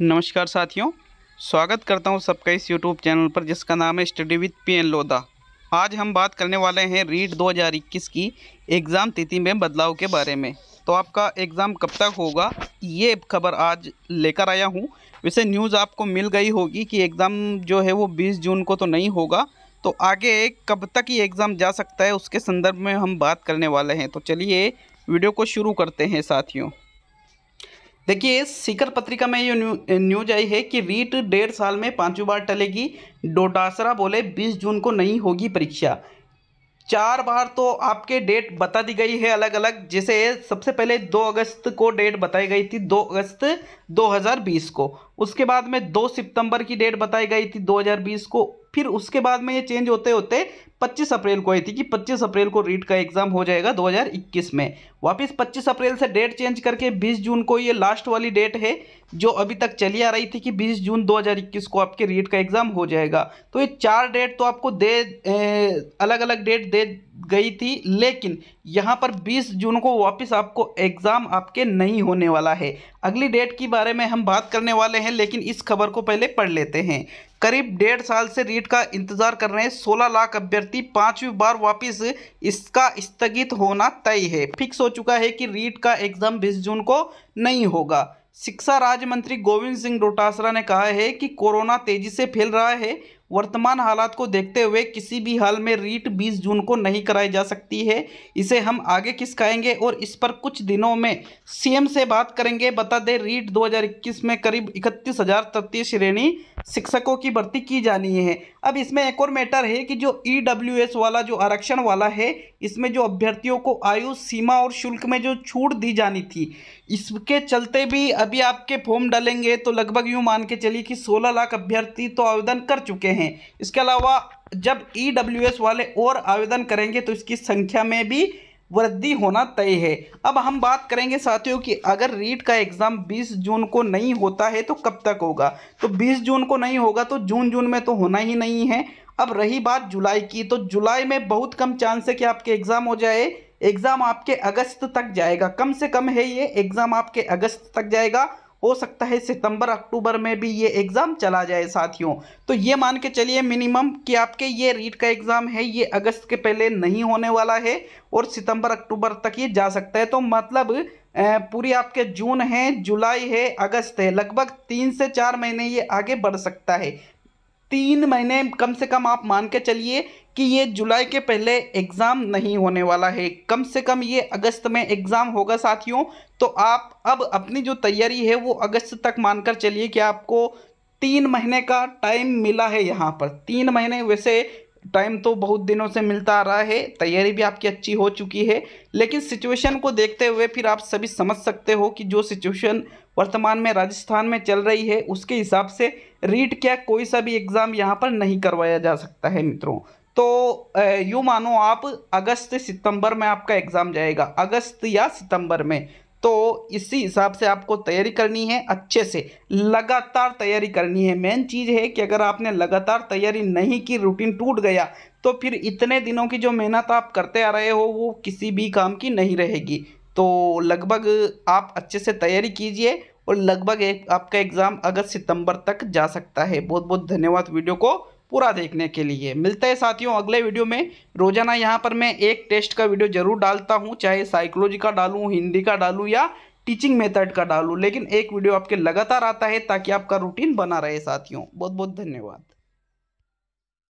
नमस्कार साथियों स्वागत करता हूं सबका इस यूट्यूब चैनल पर जिसका नाम है study with P N Lodha आज हम बात करने वाले हैं रीट 2021 की एग्ज़ाम तिथि में बदलाव के बारे में तो आपका एग्ज़ाम कब तक होगा ये खबर आज लेकर आया हूँ वैसे न्यूज़ आपको मिल गई होगी कि एग्ज़ाम जो है वो बीस जून को तो नहीं होगा तो आगे कब तक ये एग्ज़ाम जा सकता है उसके संदर्भ में हम बात करने वाले हैं तो चलिए वीडियो को शुरू करते हैं साथियों देखिए सीकर पत्रिका में ये न्यूज आई है कि रीट डेढ़ साल में पांचवी बार टलेगी डोडासरा बोले 20 जून को नहीं होगी परीक्षा चार बार तो आपके डेट बता दी गई है अलग अलग जैसे सबसे पहले 2 अगस्त को डेट बताई गई थी 2 अगस्त 2020 को उसके बाद में दो सितंबर की डेट बताई गई थी 2020 को फिर उसके बाद में ये चेंज होते होते 25 अप्रैल को आई थी कि 25 अप्रैल को रीट का एग्ज़ाम हो जाएगा 2021 में वापस 25 अप्रैल से डेट चेंज करके 20 जून को ये लास्ट वाली डेट है जो अभी तक चली आ रही थी कि 20 जून 2021 को आपके रीट का एग्ज़ाम हो जाएगा तो ये चार डेट तो आपको दे ए, अलग अलग डेट दे गई थी लेकिन यहाँ पर 20 जून को वापस आपको एग्ज़ाम आपके नहीं होने वाला है अगली डेट के बारे में हम बात करने वाले हैं हैं लेकिन इस खबर को पहले पढ़ लेते हैं करीब डेढ़ साल से रीट का इंतजार कर रहे हैं 16 लाख अभ्यर्थी पांचवी बार वापस इसका स्थगित होना तय है फिक्स हो चुका है कि रीट का एग्ज़ाम 20 जून को नहीं होगा शिक्षा राज्य मंत्री गोविंद सिंह डोटासरा ने कहा है कि कोरोना तेजी से फैल रहा है वर्तमान हालात को देखते हुए किसी भी हाल में रीट 20 जून को नहीं कराई जा सकती है इसे हम आगे खिसकाएंगे और इस पर कुछ दिनों में सीएम से बात करेंगे बता दें रीट 2021 में करीब इकतीस हज़ार तृतीय श्रेणी शिक्षकों की भर्ती की जानी है अब इसमें एक और मैटर है कि जो ई e वाला जो आरक्षण वाला है इसमें जो अभ्यर्थियों को आयु सीमा और शुल्क में जो छूट दी जानी थी इसके चलते भी अभी आपके फॉर्म डालेंगे तो लगभग यूँ मान के चलिए कि सोलह लाख अभ्यर्थी तो आवेदन कर चुके हैं इसके अलावा जब ई e वाले और आवेदन करेंगे तो इसकी संख्या में भी वृद्धि होना तय है अब हम बात करेंगे साथियों कि अगर रीट का एग्ज़ाम 20 जून को नहीं होता है तो कब तक होगा तो 20 जून को नहीं होगा तो जून जून में तो होना ही नहीं है अब रही बात जुलाई की तो जुलाई में बहुत कम चांस है कि आपके एग्ज़ाम हो जाए एग्ज़ाम आपके अगस्त तक जाएगा कम से कम है ये एग्ज़ाम आपके अगस्त तक जाएगा हो सकता है सितंबर अक्टूबर में भी ये एग्ज़ाम चला जाए साथियों तो ये मान के चलिए मिनिमम कि आपके ये रीट का एग्ज़ाम है ये अगस्त के पहले नहीं होने वाला है और सितंबर अक्टूबर तक ये जा सकता है तो मतलब पूरी आपके जून है जुलाई है अगस्त है लगभग तीन से चार महीने ये आगे बढ़ सकता है तीन महीने कम से कम आप मान के चलिए कि ये जुलाई के पहले एग्ज़ाम नहीं होने वाला है कम से कम ये अगस्त में एग्ज़ाम होगा साथियों तो आप अब अपनी जो तैयारी है वो अगस्त तक मानकर चलिए कि आपको तीन महीने का टाइम मिला है यहाँ पर तीन महीने वैसे टाइम तो बहुत दिनों से मिलता आ रहा है तैयारी भी आपकी अच्छी हो चुकी है लेकिन सिचुएशन को देखते हुए फिर आप सभी समझ सकते हो कि जो सिचुएशन वर्तमान में राजस्थान में चल रही है उसके हिसाब से रीट क्या कोई सा भी एग्ज़ाम यहाँ पर नहीं करवाया जा सकता है मित्रों तो यूँ मानो आप अगस्त सितंबर में आपका एग्ज़ाम जाएगा अगस्त या सितंबर में तो इसी हिसाब से आपको तैयारी करनी है अच्छे से लगातार तैयारी करनी है मेन चीज़ है कि अगर आपने लगातार तैयारी नहीं की रूटीन टूट गया तो फिर इतने दिनों की जो मेहनत आप करते आ रहे हो वो किसी भी काम की नहीं रहेगी तो लगभग आप अच्छे से तैयारी कीजिए और लगभग आपका एग्ज़ाम अगस्त सितंबर तक जा सकता है बहुत बहुत धन्यवाद वीडियो को पूरा देखने के लिए मिलता है साथियों अगले वीडियो में रोजाना यहाँ पर मैं एक टेस्ट का वीडियो जरूर डालता हूँ चाहे साइकोलॉजी का डालूँ हिंदी का डालूँ या टीचिंग मेथड का डालूँ लेकिन एक वीडियो आपके लगातार आता है ताकि आपका रूटीन बना रहे साथियों बहुत बहुत धन्यवाद